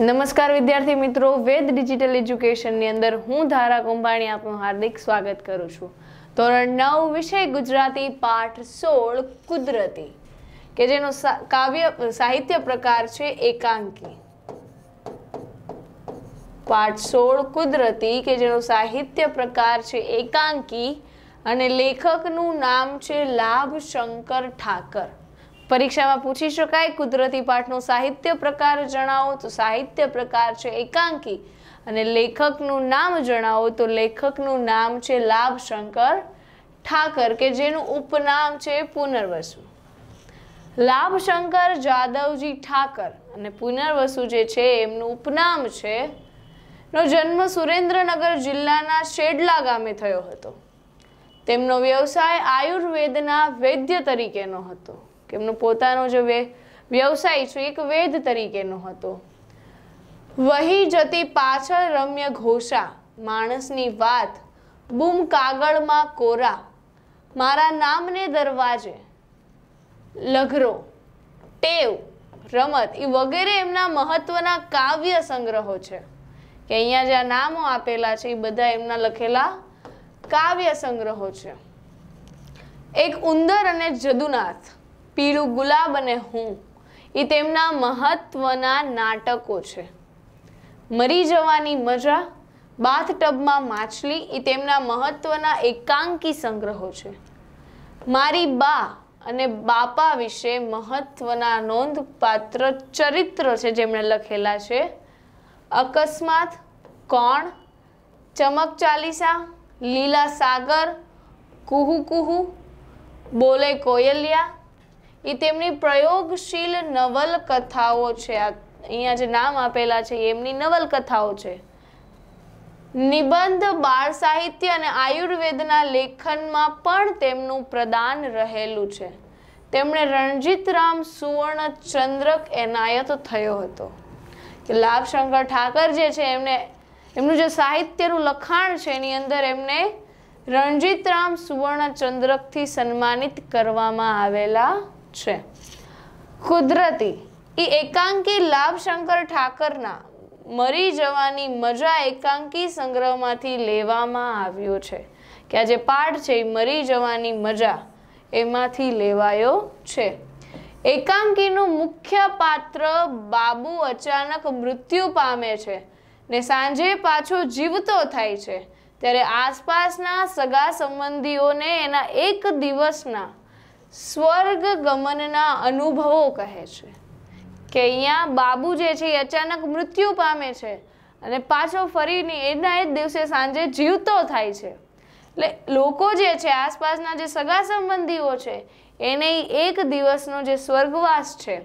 નમસ્કાર વિદ્યાર્થી મિત્રો વેદ ડિજિટલ એજ્યુકેશનની અંદર હું ધારા કુંભાણી આપનું હાર્દિક સ્વાગત કરું છું ધોરણ નવ વિષય ગુજરાતી પાઠ સોળ કુદરતી કે જેનો કાવ્ય સાહિત્ય પ્રકાર છે એકાંકી પાઠ સોળ કુદરતી કે જેનો સાહિત્ય પ્રકાર છે એકાંકી અને લેખકનું નામ છે લાભ શંકર ઠાકર પરીક્ષામાં પૂછી શકાય કુદરતી પાઠનો સાહિત્ય પ્રકાર જણાવો તો સાહિત્ય પ્રકાર છે એકાંકી અને લેખકનું નામ જણાવો તો લેખકનું નામ છે લાભશંકર ઠાકર કે જેનું ઉપનામ છે પુનર્વસુ લાભશંકર જાદવજી ઠાકર અને પુનર્વસુ જે છે એમનું ઉપનામ છે નો જન્મ સુરેન્દ્રનગર જિલ્લાના શેડલા ગામે થયો હતો તેમનો વ્યવસાય આયુર્વેદના વૈદ્ય તરીકેનો હતો એમનો પોતાનો જે વ્યવસાય છે એક વેદ તરીકેનો હતો વહી જતી પાછળ રમ્ય ઘોષા માણસની વાત બૂમ કાગળમાં કોરા મારા નામને દરવાજે લઘરો ટેવ રમત એ વગેરે એમના મહત્વના કાવ્ય સંગ્રહો છે કે અહીંયા જે નામો આપેલા છે એ બધા એમના લખેલા કાવ્ય સંગ્રહો છે એક ઉંદર અને જદુનાથ પીળું ગુલાબ અને હું એ તેમના મહત્વના નાટકો છે મરી જવાની મજા બાથટબમાં માછલી એ તેમના મહત્વના એકાંકી સંગ્રહો છે મારી બા અને બાપા વિશે મહત્વના નોંધપાત્ર ચરિત્ર છે જેમણે લખેલા છે અકસ્માત કોણ ચમક ચાલીસા લીલા સાગર કુહુ કુહુ બોલે કોયલિયા એ તેમની પ્રયોગશીલ નવલકથાઓ છે અહીંયા જે નામ આપેલા છે એમની નવલકથાઓ છે નિબંધ બાળ સાહિત્ય અને આયુર્વેદના લેખનમાં પણ તેમનું પ્રદાન રહેલું છે તેમણે રણજીતરામ સુવર્ણ ચંદ્રક એનાયત થયો હતો કે લાભશંકર ઠાકર જે છે એમને એમનું જે સાહિત્યનું લખાણ છે એની અંદર એમને રણજીતરામ સુવર્ણ ચંદ્રકથી સન્માનિત કરવામાં આવેલા છે કુદરતી એ એકાંકી લાભશંકર ઠાકરના મરી જવાની મજા એકાંકી સંગ્રહમાંથી લેવામાં આવ્યો છે કે આ જે પાઠ છે એ મરી જવાની મજા એમાંથી લેવાયો છે એકાંકીનું મુખ્ય પાત્ર બાબુ અચાનક મૃત્યુ પામે છે ને સાંજે પાછો જીવતો થાય છે ત્યારે આસપાસના સગા સંબંધીઓને એના એક દિવસના સ્વર્ગ ગમનના અનુભવો કહે છે કે અહીંયા બાબુ જે છે એ અચાનક મૃત્યુ પામે છે અને પાછો ફરીને એના એ જ દિવસે સાંજે જીવતો થાય છે એટલે લોકો જે છે આસપાસના જે સગા સંબંધીઓ છે એને એક દિવસનો જે સ્વર્ગવાસ છે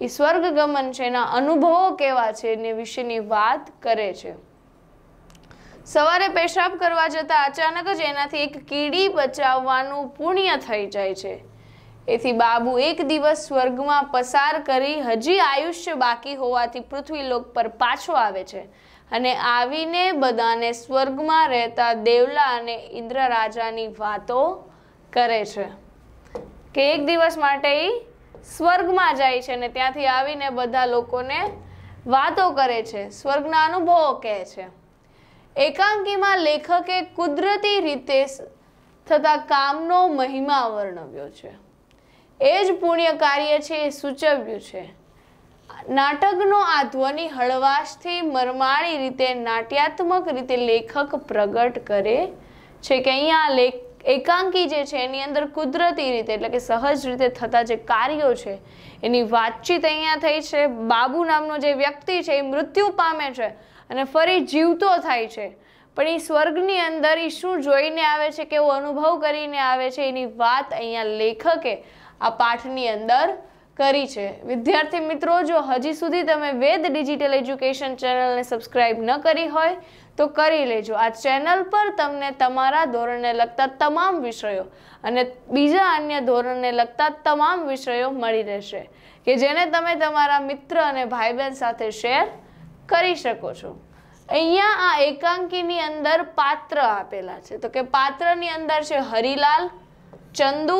એ સ્વર્ગગમન છે એના અનુભવો કેવા છે એને વિશેની વાત કરે છે સવારે પેશાબ કરવા જતાં અચાનક જ એનાથી એક કીડી બચાવવાનું પુણ્ય થઈ જાય છે એથી બાબુ એક દિવસ સ્વર્ગમાં પસાર કરી હજી આયુષ્ય બાકી હોવાથી પૃથ્વીલોક પર પાછો આવે છે અને આવીને બધાને સ્વર્ગમાં રહેતા દેવલા અને ઇન્દ્ર રાજાની વાતો કરે છે કે એક દિવસ માટે સ્વર્ગમાં જાય છે અને ત્યાંથી આવીને બધા લોકોને વાતો કરે છે સ્વર્ગના અનુભવો કહે છે એકાંકીમાં લેખકે કુદરતી રીતે થતા કામનો મહિમા વર્ણવ્યો છે એ જ પુણ્ય કાર્ય છે એ સૂચવ્યું છે નાટકનો આ ધ્વનિ હળવાશથી મરમાળી રીતે નાટ્યાત્મક રીતે લેખક પ્રગટ કરે છે કે અહીંયા લેખ એકાંકી જે છે એની અંદર કુદરતી રીતે એટલે કે સહજ રીતે થતા જે કાર્યો છે એની વાતચીત અહીંયા થઈ છે બાબુ નામનો જે વ્યક્તિ છે એ મૃત્યુ પામે છે અને ફરી જીવતો થાય છે પણ એ સ્વર્ગની અંદર એ શું જોઈને આવે છે કેવો અનુભવ કરીને આવે છે એની વાત અહીંયા લેખકે આ પાઠની અંદર કરી છે વિદ્યાર્થી મિત્રો જો હજી સુધી તમે વેદ ડિજિટલ એજ્યુકેશન ચેનલને સબસ્ક્રાઇબ ન કરી હોય તો કરી લેજો આ ચેનલ પર તમને તમારા ધોરણને લગતા તમામ વિષયો અને બીજા અન્ય ધોરણને લગતા તમામ વિષયો મળી રહેશે કે જેને તમે તમારા મિત્ર અને ભાઈ બહેન સાથે શેર કરી શકો છો અહીંયા આ એકાંકીની અંદર પાત્ર આપેલા છે તો કે પાત્રની અંદર છે હરિલાલ ચંદુ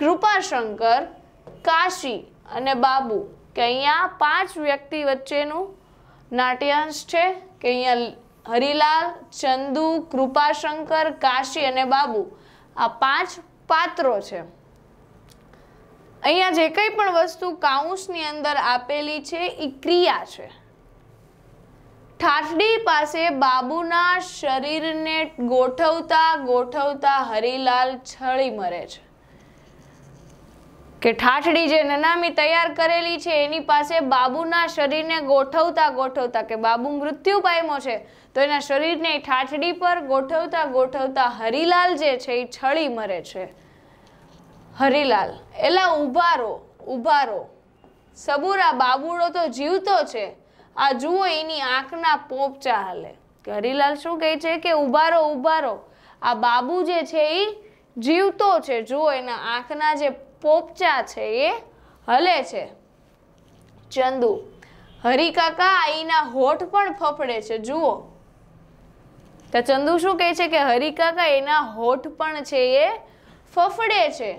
કૃપાશંકર કાશી અને બાબુ કે અહીંયા પાંચ વ્યક્તિ વચ્ચેનું નાટ્યાંશ છે કે અહીંયા હરિલાલ ચંદુ કૃપાશંકર કાશી અને બાબુ આ પાંચ પાત્રો છે અહીંયા જે કંઈ પણ વસ્તુ કાઉન્સની અંદર આપેલી છે એ ક્રિયા છે ઠાઠડી પાસે બાબુના શરીરને ગોઠવતા ગોઠવતા હરિલાલ છળી મરે છે કે ઠાઠડી જે નનામી તૈયાર કરેલી છે એની પાસે બાબુના શરીરને ગોઠવતા ગોઠવતા કે બાબુ મૃત્યુ પામ્યો છે તો એના શરીરને ઠાઠડી પર ગોઠવતા ગોઠવતા હરિલાલ જે છે એ છળી મરે છે હરિલાલ એલા ઊભા રહો ઊભા રહો સબુરા બાબુડો તો જીવતો છે આ જુઓ એની આંખના પોપચા હાલે કે હરિલાલ શું કહે છે કે ઉભારો ઉભારો આ બાબુ જે છે એ જીવતો છે જુઓ એના આંખના જે પોપચા છે એ હલે છે ચંદુ હરિકાકા આઈના હોઠ પણ ફફડે છે જુઓ તો ચંદુ શું કહે છે કે હરિકાકા એના હોઠ પણ છે એ ફફડે છે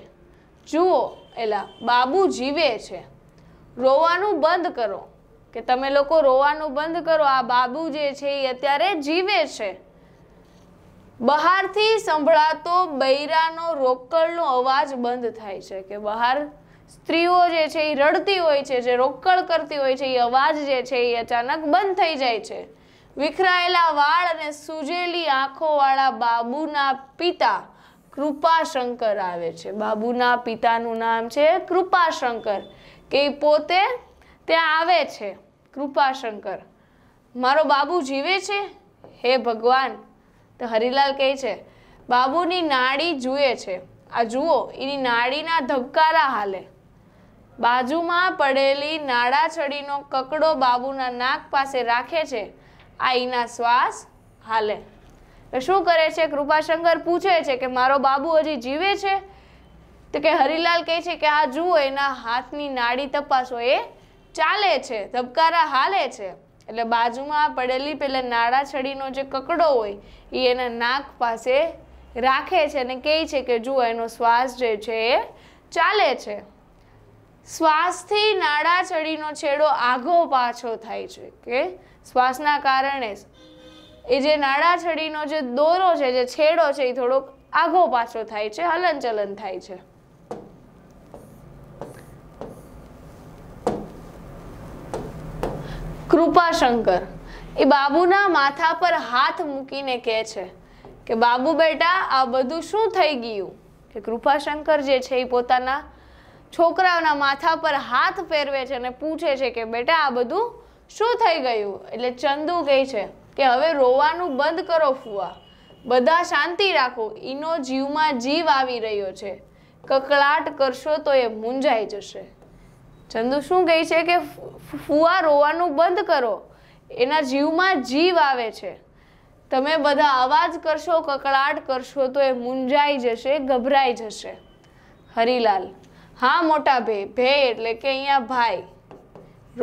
જુઓ એલા બાબુ જીવે છે રોવાનું બંધ કરો કે તમે લોકો રોવાનું બંધ કરો આ બાબુ જે છે એ અત્યારે જીવે છે બહારથી સંભળાતો બૈરાનો રોકડનો અવાજ બંધ થાય છે કે બહાર સ્ત્રીઓ જે છે એ રડતી હોય છે જે રોકડ કરતી હોય છે એ અવાજ જે છે એ અચાનક બંધ થઈ જાય છે વિખરાયેલા વાળ અને સૂજેલી આંખોવાળા બાબુના પિતા કૃપાશંકર આવે છે બાબુના પિતાનું નામ છે કૃપાશંકર કે પોતે ત્યાં આવે છે કૃપાશંકર મારો બાબુ જીવે છે હે ભગવાન તો હરિલાલ કહે છે બાબુની નાડી જુએ છે આ જુઓ એની નાડીના ધબકારા હાલે બાજુમાં પડેલી નાડા છડીનો કકડો બાબુના નાક પાસે રાખે છે આ એના શ્વાસ હાલે શું કરે છે કૃપાશંકર પૂછે છે કે મારો બાબુ હજી જીવે છે તો કે હરિલાલ કહે છે કે આ જુઓ એના હાથની નાડી તપાસો એ ચાલે છે ધબકારા હાલે છે એટલે બાજુમાં પડેલી પેલા નાળા છડીનો જે કકડો હોય એ એના નાક પાસે રાખે છે અને કહે છે કે જુઓ એનો શ્વાસ જે છે એ ચાલે છે શ્વાસથી નાળા છડીનો છેડો આઘો પાછો થાય છે કે શ્વાસના કારણે એ જે નાળા છડીનો જે દોરો છે જે છેડો છે એ થોડોક આઘો પાછો થાય છે હલનચલન થાય છે કૃપાશંકર એ બાબુના માથા પર હાથ મૂકીને કહે છે કે બાબુ બેટા આ બધું શું થઈ ગયું કે કૃપાશંકર જે છે એ પોતાના છોકરાઓના માથા પર હાથ ફેરવે છે અને પૂછે છે કે બેટા આ બધું શું થઈ ગયું એટલે ચંદુ કહે છે કે હવે રોવાનું બંધ કરો ફુવા બધા શાંતિ રાખો એનો જીવમાં જીવ આવી રહ્યો છે કકળાટ કરશો તો એ મૂંઝાઈ જશે ચંદુ શું કહે છે કે ફુવા રોવાનું બંધ કરો એના જીવમાં જીવ આવે છે તમે બધા અવાજ કરશો કકળાટ કરશો તો એ મૂંઝાઈ જશે ગભરાઈ જશે હરિલાલ હા મોટા ભે ભે એટલે કે અહીંયા ભાઈ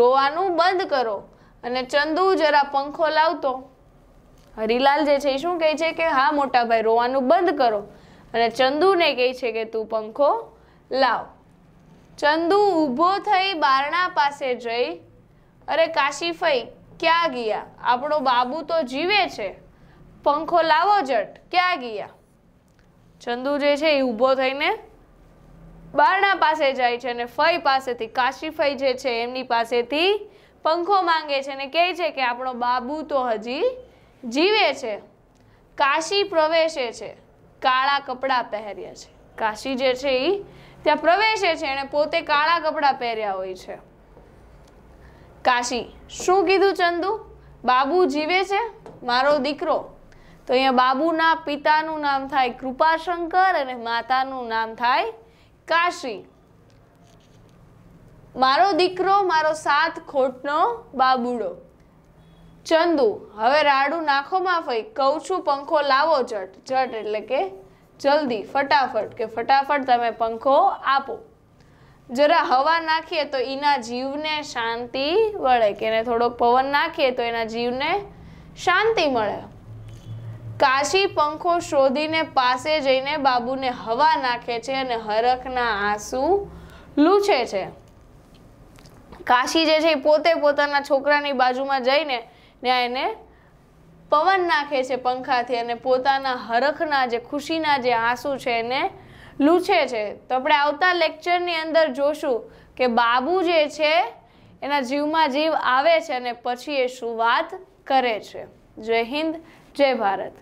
રોવાનું બંધ કરો અને ચંદુ જરા પંખો લાવતો હરિલાલ જે છે એ શું કહે છે કે હા મોટા ભાઈ રોવાનું બંધ કરો અને ચંદુને કહે છે કે તું પંખો લાવ ચંદુ ઊભો થઈ બારણા પાસે જઈ અરે કાશીફઈ ક્યાં ગયા આપણો બાબુ તો જીવે છે પંખો લાવો જટ ક્યાં ગયા ચંદુ જે છે એ ઊભો થઈને બારણા પાસે જાય છે અને ફઈ પાસેથી કાશીફઈ જે છે એમની પાસેથી પંખો માંગે છે અને કહે છે કે આપણો બાબુ તો હજી જીવે છે કાશી પ્રવેશે છે કાળા કપડાં પહેર્યા છે કાશી જે છે એ ત્યાં પ્રવેશે છે એને પોતે કાળા કપડાં પહેર્યા હોય છે કાશી શું કીધું ચંદુ બાબુ જીવે છે મારો દીકરો તો અહીંયા બાબુના પિતાનું નામ થાય કૃપાશંકર અને માતાનું નામ થાય કાશી મારો દીકરો મારો સાત ખોટનો બાબુડો ચંદુ હવે રાડું નાખોમાં ફઈ કહું છું પંખો લાવો જટ જટ એટલે કે જલ્દી ફટાફટ કે ફટાફટ તમે પંખો આપો જરા હવા નાખીએ તો એના જીવને શાંતિ મળે કે એને થોડોક પવન નાખીએ તો એના જીવને શાંતિ મળે કાશી પંખો શોધીને પાસે જઈને બાબુને હવા નાખે છે અને હરખના આંસુ લૂછે છે કાશી જે છે એ પોતે પોતાના છોકરાની બાજુમાં જઈને ત્યાં એને પવન નાખે છે પંખાથી અને પોતાના હરખના જે ખુશીના જે આંસુ છે એને લૂછે છે તો આપણે આવતા લેક્ચરની અંદર જોશું કે બાબુ જે છે એના જીવમાં જીવ આવે છે અને પછી એ શું વાત કરે છે જય હિન્દ જય ભારત